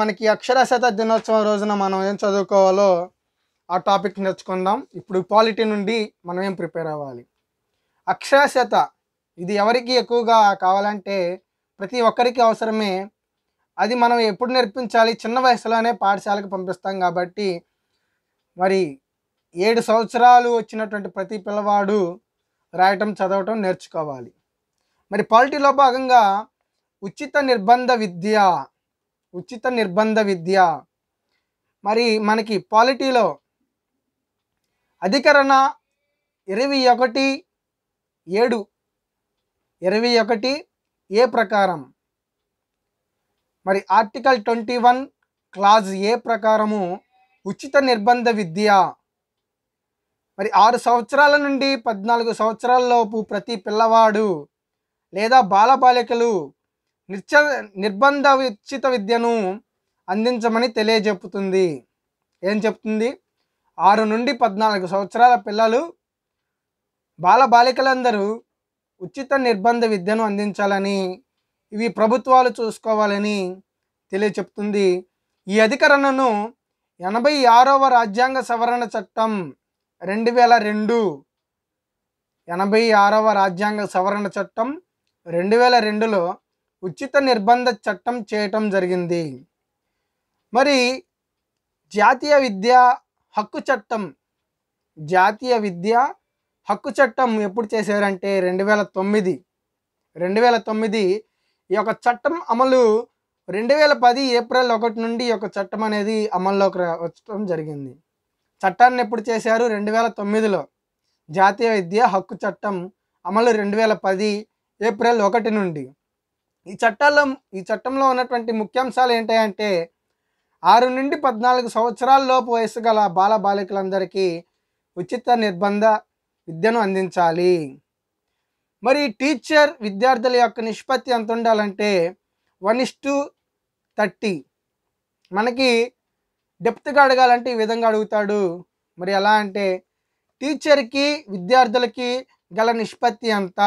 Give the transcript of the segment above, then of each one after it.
మనకి అక్షరాశత దినోత్సవం రోజున మనం ఏం చదువుకోవాలో ఆ టాపిక్ నేర్చుకుందాం ఇప్పుడు పాలిటీ నుండి మనం ఏం ప్రిపేర్ అవ్వాలి అక్షరాశత ఇది ఎవరికి ఎక్కువగా కావాలంటే ప్రతి ఒక్కరికి అవసరమే అది మనం ఎప్పుడు నేర్పించాలి చిన్న వయసులోనే పాఠశాలకు పంపిస్తాం కాబట్టి మరి ఏడు సంవత్సరాలు వచ్చినటువంటి ప్రతి పిల్లవాడు రాయటం చదవటం నేర్చుకోవాలి మరి పాలిటీలో భాగంగా ఉచిత నిర్బంధ విద్య ఉచిత నిర్బంధ విద్య మరి మనకి పాలిటీలో అధికరణ ఇరవై ఒకటి ఏడు ఇరవై ఒకటి ఏ ప్రకారం మరి article twenty one clause A ప్రకారము ఉచిత నిర్బంధ విద్య మరి ఆరు సంవత్సరాల నుండి పద్నాలుగు సంవత్సరాల లోపు ప్రతి పిల్లవాడు లేదా బాలబాలికలు నిర్చ నిర్బంధ ఉచిత విద్యను అందించమని తెలియజెప్పుతుంది ఏం చెప్తుంది ఆరు నుండి పద్నాలుగు సంవత్సరాల పిల్లలు బాలబాలికలందరూ ఉచిత నిర్బంధ విద్యను అందించాలని ఇవి ప్రభుత్వాలు చూసుకోవాలని తెలియచెప్తుంది ఈ అధికరణను ఎనభై ఆరవ రాజ్యాంగ సవరణ చట్టం రెండు వేల రెండు ఎనభై ఆరవ రాజ్యాంగ సవరణ చట్టం రెండు వేల రెండులో ఉచిత నిర్బంధ చట్టం చేయటం జరిగింది మరి జాతీయ విద్యా హక్కు చట్టం జాతీయ విద్యా హక్కు చట్టం ఎప్పుడు చేశారంటే రెండు వేల తొమ్మిది రెండు వేల తొమ్మిది ఈ యొక్క చట్టం అమలు రెండు వేల పది ఏప్రిల్ ఒకటి నుండి ఈ యొక్క చట్టం అనేది అమల్లోకి వచ్చడం జరిగింది చట్టాన్ని ఎప్పుడు చేశారు రెండు వేల తొమ్మిదిలో జాతీయ విద్యా హక్కు చట్టం అమలు రెండు వేల పది ఏప్రిల్ ఒకటి నుండి ఈ చట్టాల్లో ఈ చట్టంలో ఉన్నటువంటి ముఖ్యాంశాలు ఏంటంటే ఆరు నుండి పద్నాలుగు సంవత్సరాల లోపు వయసు గల బాలబాలికలందరికీ ఉచిత నిర్బంధ విద్యను అందించాలి మరి టీచర్ విద్యార్థుల యొక్క నిష్పత్తి ఎంత ఉండాలంటే వన్ ఇస్ టు థర్టీ మనకి డెప్త్గా అడగాలంటే ఈ విధంగా అడుగుతాడు మరి ఎలా అంటే టీచర్కి విద్యార్థులకి గల నిష్పత్తి ఎంత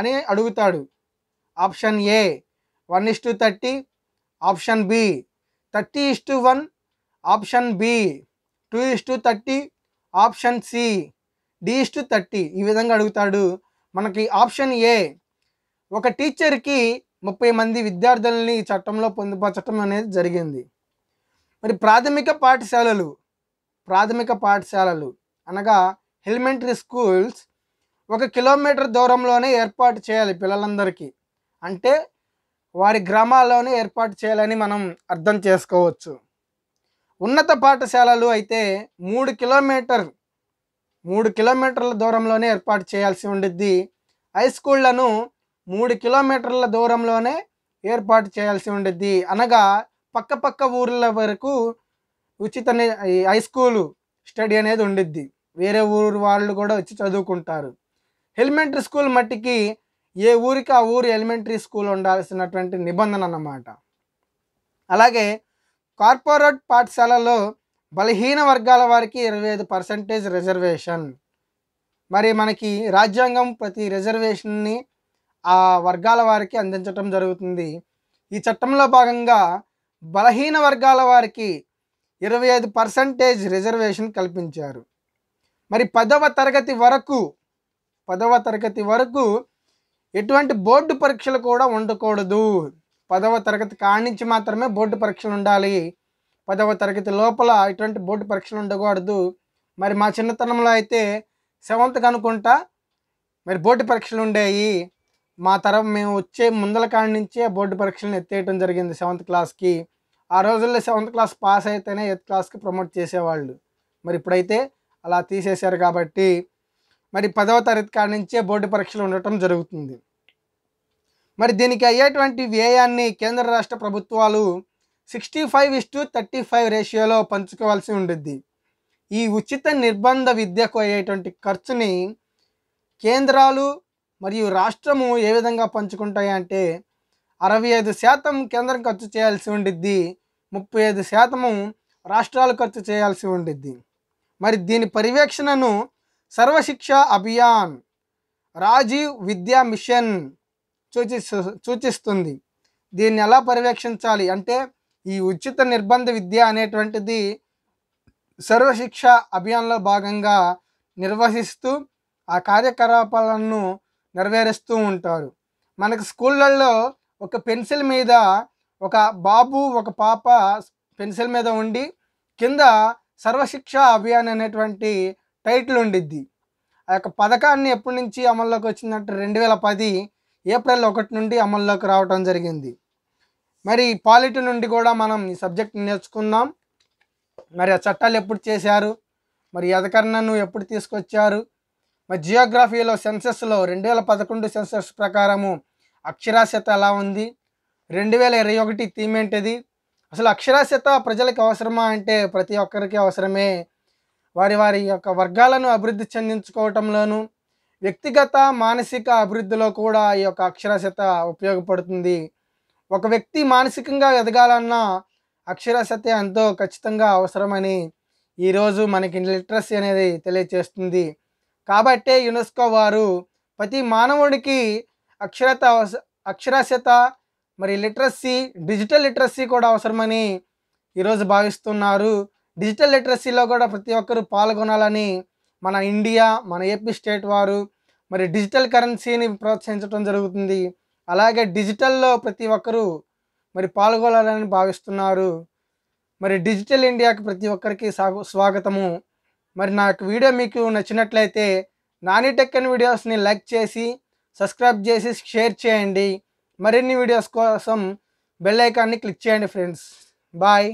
అని అడుగుతాడు option A one is to thirty option B thirty is to one option B two is to thirty option C D is to thirty ఈ విధంగా అడుగుతాడు మనకి ఆప్షన్ ఏ ఒక టీచర్కి ముప్పై మంది విద్యార్థులని చట్టంలో పొందుపరచటం అనేది జరిగింది మరి ప్రాథమిక పాఠశాలలు ప్రాథమిక పాఠశాలలు అనగా ఎలిమెంటరీ స్కూల్స్ ఒక కిలోమీటర్ దూరంలోనే ఏర్పాటు చేయాలి పిల్లలందరికీ అంటే వారి గ్రామాల్లోనే ఏర్పాటు చేయాలని మనం అర్థం చేసుకోవచ్చు ఉన్నత పాఠశాలలు అయితే మూడు కిలోమీటర్ మూడు కిలోమీటర్ల దూరంలోనే ఏర్పాటు చేయాల్సి ఉండిద్ది హై స్కూళ్లను మూడు కిలోమీటర్ల దూరంలోనే ఏర్పాటు చేయాల్సి ఉండిద్ది అనగా పక్క పక్క ఊర్ల వరకు ఉచిత హై స్కూలు స్టడీ అనేది ఉండిద్ది వేరే ఊరు వాళ్ళు కూడా వచ్చి చదువుకుంటారు ఎలిమెంటరీ స్కూల్ మట్టికి ఏ ఊరికి ఆ ఊరు ఎలిమెంటరీ స్కూల్ ఉండాల్సినటువంటి నిబంధన అన్నమాట అలాగే కార్పొరేట్ పాఠశాలలో బలహీన వర్గాల వారికి ఇరవై ఐదు పర్సంటేజ్ రిజర్వేషన్ మరి మనకి రాజ్యాంగం ప్రతి రిజర్వేషన్ని ఆ వర్గాల వారికి అందించటం జరుగుతుంది ఈ చట్టంలో భాగంగా బలహీన వర్గాల వారికి ఇరవై ఐదు పర్సంటేజ్ రిజర్వేషన్ కల్పించారు మరి పదవ తరగతి వరకు పదవ తరగతి వరకు ఎటువంటి బోర్డు పరీక్షలు కూడా ఉండకూడదు పదవ తరగతి కానించి మాత్రమే బోర్డు పరీక్షలు ఉండాలి పదవ తరగతి లోపల ఇటువంటి బోర్డు పరీక్షలు ఉండకూడదు మరి మా చిన్నతనంలో అయితే సెవెంత్ కనుకుంటా మరి బోర్డు పరీక్షలు ఉండేవి మా తరం మేము వచ్చే ముందల కాడి నుంచే బోర్డు పరీక్షలను ఎత్తేయటం జరిగింది సెవెంత్ క్లాస్కి ఆ రోజుల్లో సెవెంత్ క్లాస్ పాస్ అయితేనే ఎయిత్ క్లాస్కి ప్రమోట్ చేసేవాళ్ళు మరి ఇప్పుడైతే అలా తీసేశారు కాబట్టి మరి పదవ తరగతి కాడ నుంచే బోర్డు పరీక్షలు ఉండటం జరుగుతుంది మరి దీనికి అయ్యేటువంటి వ్యయాన్ని కేంద్ర రాష్ట్ర ప్రభుత్వాలు sixty five is to thirty five రేషియోలో పంచుకోవాల్సి ఉండిద్ది ఈ ఉచిత నిర్బంధ విద్యకు అయ్యేటువంటి ఖర్చుని కేంద్రాలు మరియు రాష్ట్రము ఏ విధంగా పంచుకుంటాయంటే అరవై ఐదు శాతం కేంద్రం ఖర్చు చేయాల్సి ఉండిద్ది ముప్పై ఐదు శాతము రాష్ట్రాలు ఖర్చు చేయాల్సి ఉండిద్ది మరి దీని పర్యవేక్షణను సర్వశిక్ష అభియాన్ రాజీవ్ విద్యా మిషన్ సూచి సూచిస్తుంది దీన్ని ఎలా పర్యవేక్షించాలి అంటే ఈ ఉచిత నిర్బంధ విద్య అనేటువంటిది సర్వశిక్ష అభియాన్లో భాగంగా నిర్వహిస్తూ ఆ కార్యకలాపాలను నెరవేరుస్తూ ఉంటారు మనకు స్కూళ్ళల్లో ఒక పెన్సిల్ మీద ఒక బాబు ఒక పాప పెన్సిల్ మీద ఉండి కింద సర్వశిక్ష అభియాన్ అనేటువంటి టైటిల్ ఉండిద్ది ఆ యొక్క పథకాన్ని ఎప్పటి నుంచి అమల్లోకి వచ్చిందంటే రెండు వేల పది ఏప్రిల్ ఒకటి నుండి అమల్లోకి రావటం జరిగింది మరి పాలిటీ నుండి కూడా మనం ఈ సబ్జెక్ట్ నేర్చుకుందాం మరి ఆ చట్టాలు ఎప్పుడు చేశారు మరి అధికరణను ఎప్పుడు తీసుకొచ్చారు మరి జియోగ్రఫీలో సెన్సెస్లో రెండు వేల పదకొండు సెన్సెస్ ప్రకారము అక్షరాస్యత ఎలా ఉంది రెండు వేల ఇరవై ఒకటి థీమ్ ఏంటిది అసలు అక్షరాస్యత ప్రజలకు అవసరమా అంటే ప్రతి ఒక్కరికి అవసరమే వారి వారి యొక్క వర్గాలను అభివృద్ధి చెందించుకోవటంలోను వ్యక్తిగత మానసిక అభివృద్ధిలో కూడా ఈ యొక్క అక్షరాస్యత ఉపయోగపడుతుంది ఒక వ్యక్తి మానసికంగా ఎదగాలన్నా అక్షరాస్యత ఎంతో ఖచ్చితంగా అవసరమని ఈరోజు మనకి లిటరసీ అనేది తెలియచేస్తుంది కాబట్టే యునెస్కో వారు ప్రతి మానవుడికి అక్షరత అక్షరాస్యత మరి లిటరసీ డిజిటల్ లిటరసీ కూడా అవసరమని ఈరోజు భావిస్తున్నారు డిజిటల్ లిటరసీలో కూడా ప్రతి ఒక్కరూ పాల్గొనాలని మన ఇండియా మన ఏపీ స్టేట్ వారు మరి డిజిటల్ కరెన్సీని ప్రోత్సహించడం జరుగుతుంది అలాగే డిజిటల్లో ప్రతి ఒక్కరూ మరి పాల్గొనాలని భావిస్తున్నారు మరి డిజిటల్ ఇండియాకి ప్రతి ఒక్కరికి స్వాగతము మరి నాకు వీడియో మీకు నచ్చినట్లయితే నాని టెక్ వీడియోస్ని లైక్ చేసి సబ్స్క్రైబ్ చేసి షేర్ చేయండి మరిన్ని వీడియోస్ కోసం బెల్ ఐకాన్ని క్లిక్ చేయండి ఫ్రెండ్స్ బాయ్